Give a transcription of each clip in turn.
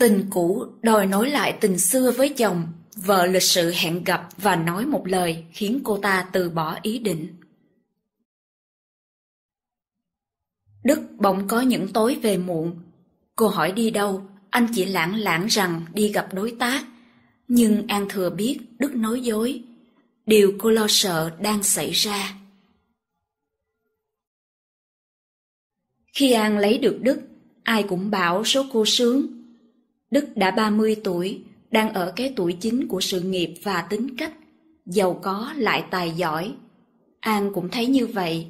Tình cũ đòi nối lại tình xưa với chồng, vợ lịch sự hẹn gặp và nói một lời khiến cô ta từ bỏ ý định. Đức bỗng có những tối về muộn. Cô hỏi đi đâu, anh chỉ lãng lãng rằng đi gặp đối tác. Nhưng An thừa biết Đức nói dối. Điều cô lo sợ đang xảy ra. Khi An lấy được Đức, ai cũng bảo số cô sướng Đức đã 30 tuổi, đang ở cái tuổi chính của sự nghiệp và tính cách, giàu có lại tài giỏi. An cũng thấy như vậy.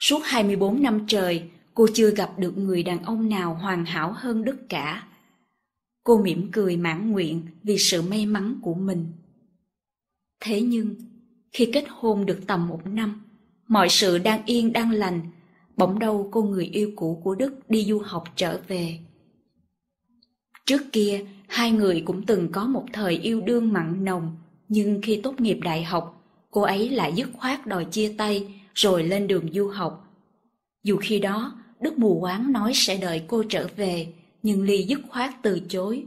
Suốt 24 năm trời, cô chưa gặp được người đàn ông nào hoàn hảo hơn Đức cả. Cô mỉm cười mãn nguyện vì sự may mắn của mình. Thế nhưng, khi kết hôn được tầm một năm, mọi sự đang yên đang lành, bỗng đâu cô người yêu cũ của Đức đi du học trở về Trước kia, hai người cũng từng có một thời yêu đương mặn nồng, nhưng khi tốt nghiệp đại học, cô ấy lại dứt khoát đòi chia tay rồi lên đường du học. Dù khi đó, Đức Mù Quán nói sẽ đợi cô trở về, nhưng Ly dứt khoát từ chối.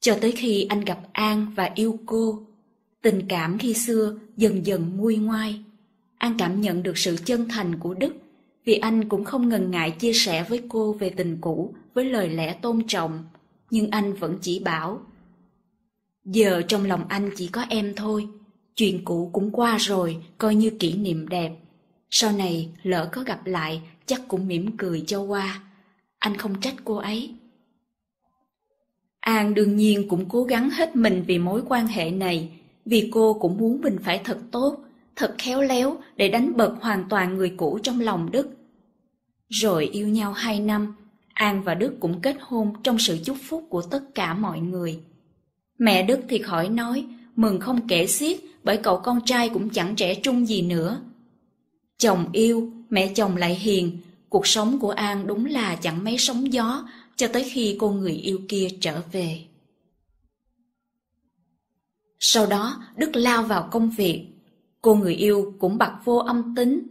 Cho tới khi anh gặp An và yêu cô, tình cảm khi xưa dần dần nguôi ngoai. An cảm nhận được sự chân thành của Đức vì anh cũng không ngần ngại chia sẻ với cô về tình cũ với lời lẽ tôn trọng, nhưng anh vẫn chỉ bảo. Giờ trong lòng anh chỉ có em thôi, chuyện cũ cũng qua rồi, coi như kỷ niệm đẹp. Sau này lỡ có gặp lại chắc cũng mỉm cười cho qua. Anh không trách cô ấy. An đương nhiên cũng cố gắng hết mình vì mối quan hệ này, vì cô cũng muốn mình phải thật tốt, thật khéo léo để đánh bật hoàn toàn người cũ trong lòng Đức. Rồi yêu nhau hai năm, An và Đức cũng kết hôn trong sự chúc phúc của tất cả mọi người. Mẹ Đức thì khỏi nói, mừng không kể xiết bởi cậu con trai cũng chẳng trẻ trung gì nữa. Chồng yêu, mẹ chồng lại hiền, cuộc sống của An đúng là chẳng mấy sóng gió cho tới khi cô người yêu kia trở về. Sau đó, Đức lao vào công việc, cô người yêu cũng bật vô âm tính.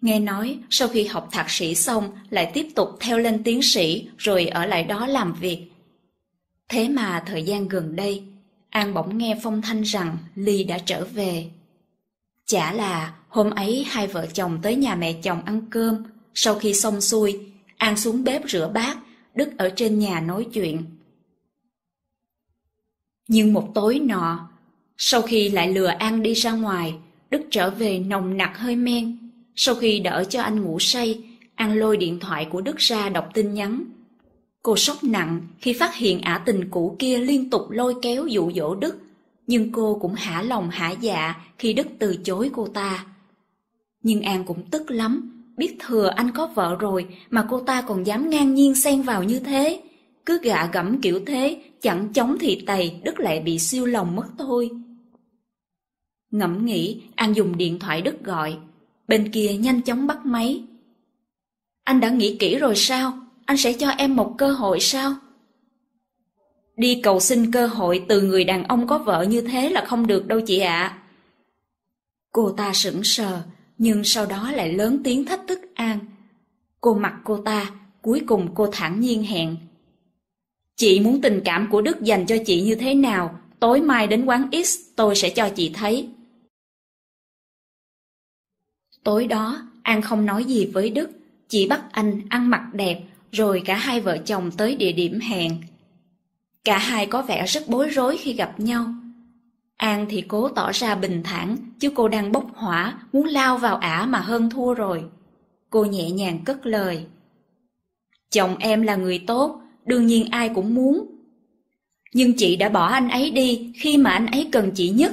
Nghe nói sau khi học thạc sĩ xong lại tiếp tục theo lên tiến sĩ rồi ở lại đó làm việc. Thế mà thời gian gần đây, An bỗng nghe phong thanh rằng Ly đã trở về. Chả là hôm ấy hai vợ chồng tới nhà mẹ chồng ăn cơm, sau khi xong xuôi, An xuống bếp rửa bát, Đức ở trên nhà nói chuyện. Nhưng một tối nọ, sau khi lại lừa An đi ra ngoài, Đức trở về nồng nặc hơi men. Sau khi đỡ cho anh ngủ say, An lôi điện thoại của Đức ra đọc tin nhắn. Cô sốc nặng khi phát hiện ả tình cũ kia liên tục lôi kéo dụ dỗ Đức, nhưng cô cũng hả lòng hả dạ khi Đức từ chối cô ta. Nhưng An cũng tức lắm, biết thừa anh có vợ rồi mà cô ta còn dám ngang nhiên xen vào như thế. Cứ gạ gẫm kiểu thế, chẳng chống thì tày, Đức lại bị siêu lòng mất thôi. Ngẫm nghĩ, An dùng điện thoại đứt gọi. Bên kia nhanh chóng bắt máy. Anh đã nghĩ kỹ rồi sao? Anh sẽ cho em một cơ hội sao? Đi cầu xin cơ hội từ người đàn ông có vợ như thế là không được đâu chị ạ. À. Cô ta sững sờ, nhưng sau đó lại lớn tiếng thách thức An. Cô mặc cô ta, cuối cùng cô thản nhiên hẹn. Chị muốn tình cảm của Đức dành cho chị như thế nào, tối mai đến quán X tôi sẽ cho chị thấy. Tối đó, An không nói gì với Đức, chỉ bắt anh ăn mặc đẹp, rồi cả hai vợ chồng tới địa điểm hẹn. Cả hai có vẻ rất bối rối khi gặp nhau. An thì cố tỏ ra bình thản, chứ cô đang bốc hỏa, muốn lao vào ả mà hơn thua rồi. Cô nhẹ nhàng cất lời. Chồng em là người tốt, đương nhiên ai cũng muốn. Nhưng chị đã bỏ anh ấy đi khi mà anh ấy cần chị nhất.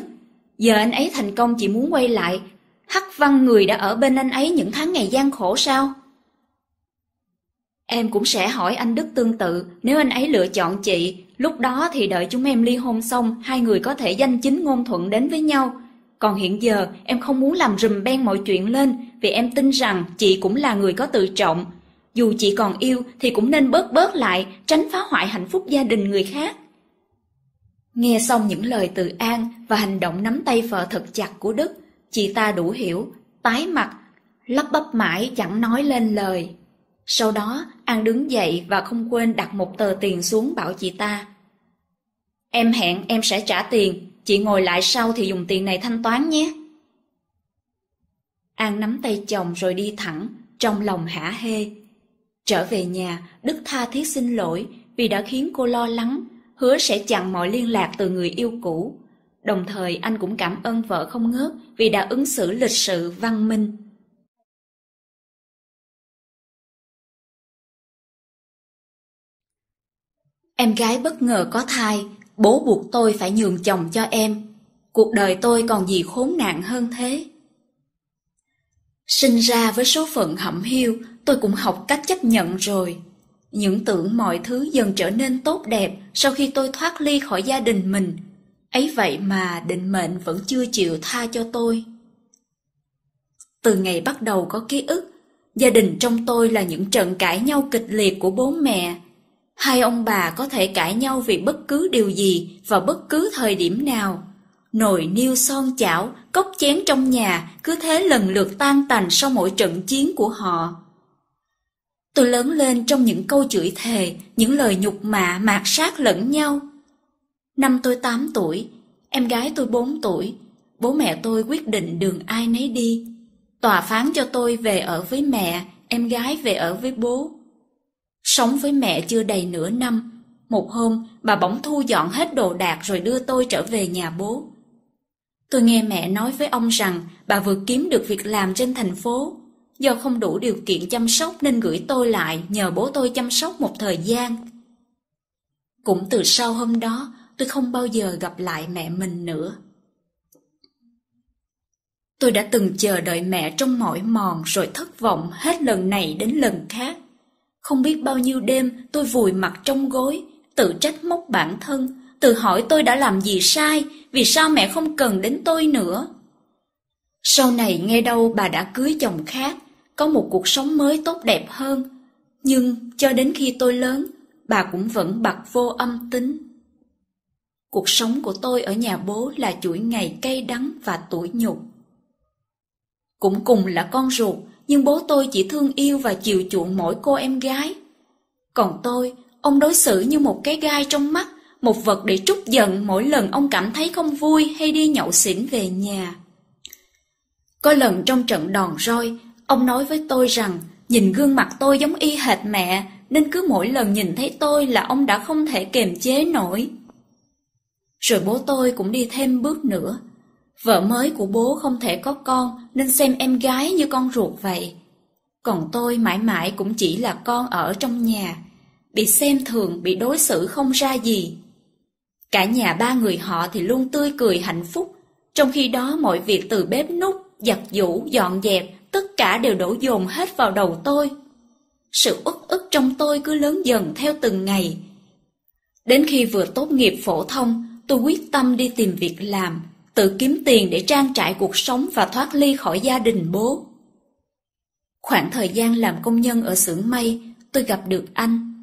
Giờ anh ấy thành công chị muốn quay lại Hắc văn người đã ở bên anh ấy những tháng ngày gian khổ sao? Em cũng sẽ hỏi anh Đức tương tự, nếu anh ấy lựa chọn chị, lúc đó thì đợi chúng em ly hôn xong, hai người có thể danh chính ngôn thuận đến với nhau. Còn hiện giờ, em không muốn làm rùm beng mọi chuyện lên, vì em tin rằng chị cũng là người có tự trọng. Dù chị còn yêu thì cũng nên bớt bớt lại, tránh phá hoại hạnh phúc gia đình người khác. Nghe xong những lời từ An và hành động nắm tay vợ thật chặt của Đức, Chị ta đủ hiểu, tái mặt, lắp bắp mãi chẳng nói lên lời. Sau đó, An đứng dậy và không quên đặt một tờ tiền xuống bảo chị ta. Em hẹn em sẽ trả tiền, chị ngồi lại sau thì dùng tiền này thanh toán nhé. An nắm tay chồng rồi đi thẳng, trong lòng hả hê. Trở về nhà, Đức tha thiết xin lỗi vì đã khiến cô lo lắng, hứa sẽ chặn mọi liên lạc từ người yêu cũ. Đồng thời anh cũng cảm ơn vợ không ngớt vì đã ứng xử lịch sự văn minh. Em gái bất ngờ có thai, bố buộc tôi phải nhường chồng cho em. Cuộc đời tôi còn gì khốn nạn hơn thế? Sinh ra với số phận hậm hiu, tôi cũng học cách chấp nhận rồi. Những tưởng mọi thứ dần trở nên tốt đẹp sau khi tôi thoát ly khỏi gia đình mình, ấy vậy mà định mệnh vẫn chưa chịu tha cho tôi từ ngày bắt đầu có ký ức gia đình trong tôi là những trận cãi nhau kịch liệt của bố mẹ hai ông bà có thể cãi nhau vì bất cứ điều gì và bất cứ thời điểm nào nồi niêu son chảo cốc chén trong nhà cứ thế lần lượt tan tành sau mỗi trận chiến của họ tôi lớn lên trong những câu chửi thề những lời nhục mạ mạt sát lẫn nhau Năm tôi 8 tuổi, em gái tôi 4 tuổi, bố mẹ tôi quyết định đường ai nấy đi. Tòa phán cho tôi về ở với mẹ, em gái về ở với bố. Sống với mẹ chưa đầy nửa năm, một hôm bà bỗng thu dọn hết đồ đạc rồi đưa tôi trở về nhà bố. Tôi nghe mẹ nói với ông rằng bà vừa kiếm được việc làm trên thành phố, do không đủ điều kiện chăm sóc nên gửi tôi lại nhờ bố tôi chăm sóc một thời gian. Cũng từ sau hôm đó, tôi không bao giờ gặp lại mẹ mình nữa tôi đã từng chờ đợi mẹ trong mỏi mòn rồi thất vọng hết lần này đến lần khác không biết bao nhiêu đêm tôi vùi mặt trong gối tự trách móc bản thân tự hỏi tôi đã làm gì sai vì sao mẹ không cần đến tôi nữa sau này nghe đâu bà đã cưới chồng khác có một cuộc sống mới tốt đẹp hơn nhưng cho đến khi tôi lớn bà cũng vẫn bặt vô âm tính Cuộc sống của tôi ở nhà bố là chuỗi ngày cay đắng và tủi nhục. Cũng cùng là con ruột, nhưng bố tôi chỉ thương yêu và chiều chuộng mỗi cô em gái. Còn tôi, ông đối xử như một cái gai trong mắt, một vật để trút giận mỗi lần ông cảm thấy không vui hay đi nhậu xỉn về nhà. Có lần trong trận đòn roi, ông nói với tôi rằng nhìn gương mặt tôi giống y hệt mẹ, nên cứ mỗi lần nhìn thấy tôi là ông đã không thể kềm chế nổi. Rồi bố tôi cũng đi thêm bước nữa. Vợ mới của bố không thể có con nên xem em gái như con ruột vậy. Còn tôi mãi mãi cũng chỉ là con ở trong nhà, bị xem thường, bị đối xử không ra gì. Cả nhà ba người họ thì luôn tươi cười hạnh phúc, trong khi đó mọi việc từ bếp nút, giặt giũ, dọn dẹp, tất cả đều đổ dồn hết vào đầu tôi. Sự uất ức trong tôi cứ lớn dần theo từng ngày. Đến khi vừa tốt nghiệp phổ thông, tôi quyết tâm đi tìm việc làm, tự kiếm tiền để trang trải cuộc sống và thoát ly khỏi gia đình bố. Khoảng thời gian làm công nhân ở xưởng may, tôi gặp được anh.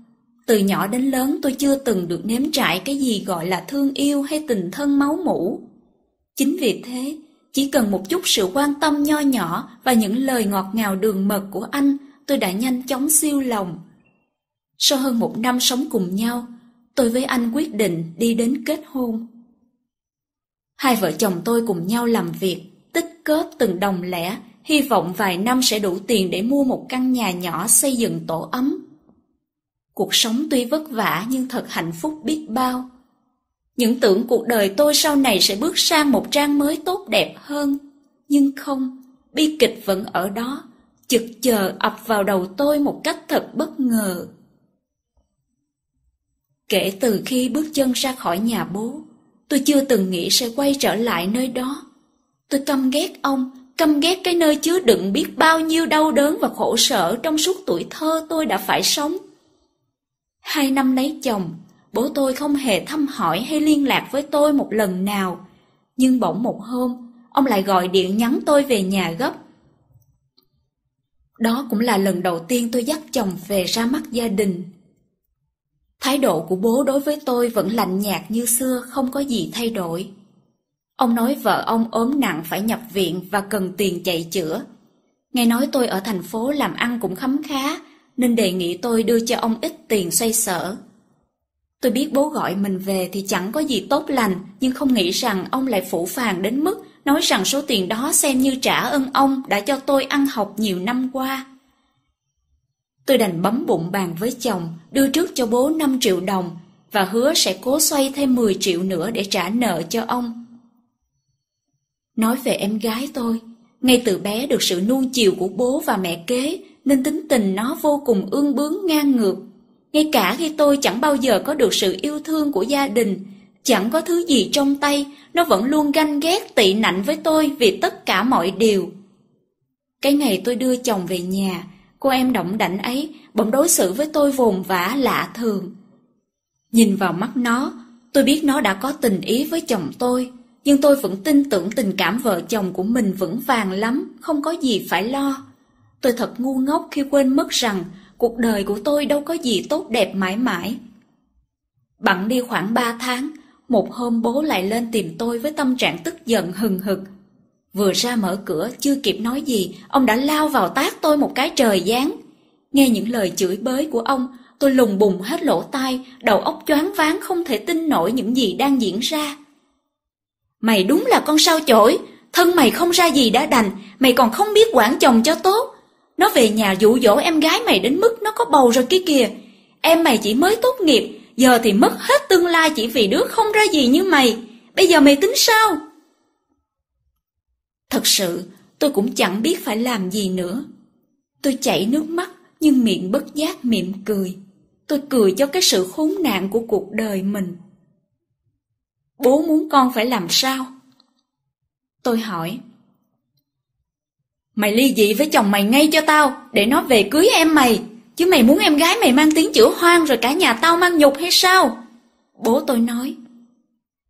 Từ nhỏ đến lớn tôi chưa từng được nếm trải cái gì gọi là thương yêu hay tình thân máu mủ. Chính vì thế, chỉ cần một chút sự quan tâm nho nhỏ và những lời ngọt ngào đường mật của anh, tôi đã nhanh chóng siêu lòng. Sau hơn một năm sống cùng nhau, tôi với anh quyết định đi đến kết hôn. Hai vợ chồng tôi cùng nhau làm việc, tích kết từng đồng lẻ, hy vọng vài năm sẽ đủ tiền để mua một căn nhà nhỏ xây dựng tổ ấm. Cuộc sống tuy vất vả nhưng thật hạnh phúc biết bao. Những tưởng cuộc đời tôi sau này sẽ bước sang một trang mới tốt đẹp hơn, nhưng không, bi kịch vẫn ở đó, chực chờ ập vào đầu tôi một cách thật bất ngờ. Kể từ khi bước chân ra khỏi nhà bố, tôi chưa từng nghĩ sẽ quay trở lại nơi đó. Tôi căm ghét ông, căm ghét cái nơi chứa đựng biết bao nhiêu đau đớn và khổ sở trong suốt tuổi thơ tôi đã phải sống. Hai năm lấy chồng, bố tôi không hề thăm hỏi hay liên lạc với tôi một lần nào. Nhưng bỗng một hôm, ông lại gọi điện nhắn tôi về nhà gấp. Đó cũng là lần đầu tiên tôi dắt chồng về ra mắt gia đình. Thái độ của bố đối với tôi vẫn lạnh nhạt như xưa, không có gì thay đổi. Ông nói vợ ông ốm nặng phải nhập viện và cần tiền chạy chữa. Nghe nói tôi ở thành phố làm ăn cũng khấm khá, nên đề nghị tôi đưa cho ông ít tiền xoay sở. Tôi biết bố gọi mình về thì chẳng có gì tốt lành, nhưng không nghĩ rằng ông lại phủ phàng đến mức nói rằng số tiền đó xem như trả ơn ông đã cho tôi ăn học nhiều năm qua. Tôi đành bấm bụng bàn với chồng, đưa trước cho bố 5 triệu đồng và hứa sẽ cố xoay thêm 10 triệu nữa để trả nợ cho ông. Nói về em gái tôi, ngay từ bé được sự nuông chiều của bố và mẹ kế nên tính tình nó vô cùng ương bướng ngang ngược. Ngay cả khi tôi chẳng bao giờ có được sự yêu thương của gia đình, chẳng có thứ gì trong tay, nó vẫn luôn ganh ghét tị nạnh với tôi vì tất cả mọi điều. Cái ngày tôi đưa chồng về nhà, cô em động đảnh ấy bỗng đối xử với tôi vồn vã lạ thường. Nhìn vào mắt nó, tôi biết nó đã có tình ý với chồng tôi, nhưng tôi vẫn tin tưởng tình cảm vợ chồng của mình vững vàng lắm, không có gì phải lo. Tôi thật ngu ngốc khi quên mất rằng cuộc đời của tôi đâu có gì tốt đẹp mãi mãi. Bận đi khoảng ba tháng, một hôm bố lại lên tìm tôi với tâm trạng tức giận hừng hực. Vừa ra mở cửa chưa kịp nói gì, ông đã lao vào tát tôi một cái trời giáng. Nghe những lời chửi bới của ông, tôi lùng bùng hết lỗ tai, đầu óc choáng váng không thể tin nổi những gì đang diễn ra. Mày đúng là con sao chổi, thân mày không ra gì đã đành, mày còn không biết quản chồng cho tốt. Nó về nhà dụ dỗ em gái mày đến mức nó có bầu rồi kia kìa. Em mày chỉ mới tốt nghiệp, giờ thì mất hết tương lai chỉ vì đứa không ra gì như mày. Bây giờ mày tính sao? Thật sự, tôi cũng chẳng biết phải làm gì nữa. Tôi chảy nước mắt nhưng miệng bất giác mỉm cười. Tôi cười cho cái sự khốn nạn của cuộc đời mình. Bố muốn con phải làm sao? Tôi hỏi. Mày ly dị với chồng mày ngay cho tao, để nó về cưới em mày. Chứ mày muốn em gái mày mang tiếng chữa hoang rồi cả nhà tao mang nhục hay sao? Bố tôi nói.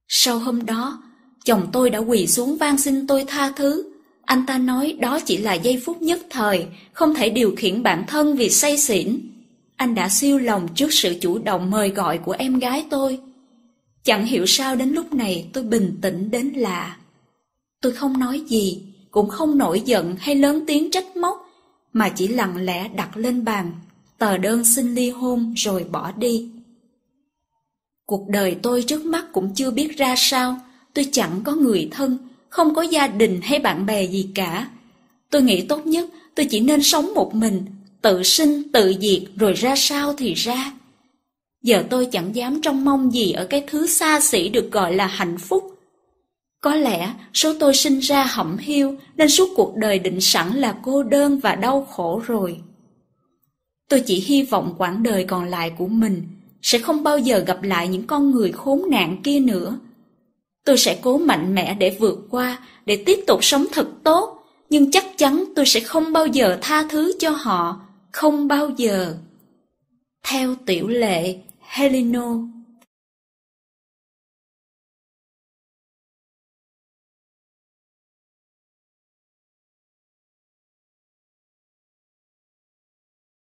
Sau hôm đó, Chồng tôi đã quỳ xuống van xin tôi tha thứ. Anh ta nói đó chỉ là giây phút nhất thời, không thể điều khiển bản thân vì say xỉn. Anh đã siêu lòng trước sự chủ động mời gọi của em gái tôi. Chẳng hiểu sao đến lúc này tôi bình tĩnh đến lạ. Tôi không nói gì, cũng không nổi giận hay lớn tiếng trách móc, mà chỉ lặng lẽ đặt lên bàn, tờ đơn xin ly hôn rồi bỏ đi. Cuộc đời tôi trước mắt cũng chưa biết ra sao, Tôi chẳng có người thân, không có gia đình hay bạn bè gì cả. Tôi nghĩ tốt nhất tôi chỉ nên sống một mình, tự sinh, tự diệt rồi ra sao thì ra. Giờ tôi chẳng dám trông mong gì ở cái thứ xa xỉ được gọi là hạnh phúc. Có lẽ số tôi sinh ra hẩm hiu nên suốt cuộc đời định sẵn là cô đơn và đau khổ rồi. Tôi chỉ hy vọng quãng đời còn lại của mình sẽ không bao giờ gặp lại những con người khốn nạn kia nữa. Tôi sẽ cố mạnh mẽ để vượt qua, để tiếp tục sống thật tốt, nhưng chắc chắn tôi sẽ không bao giờ tha thứ cho họ, không bao giờ. Theo tiểu lệ, Helino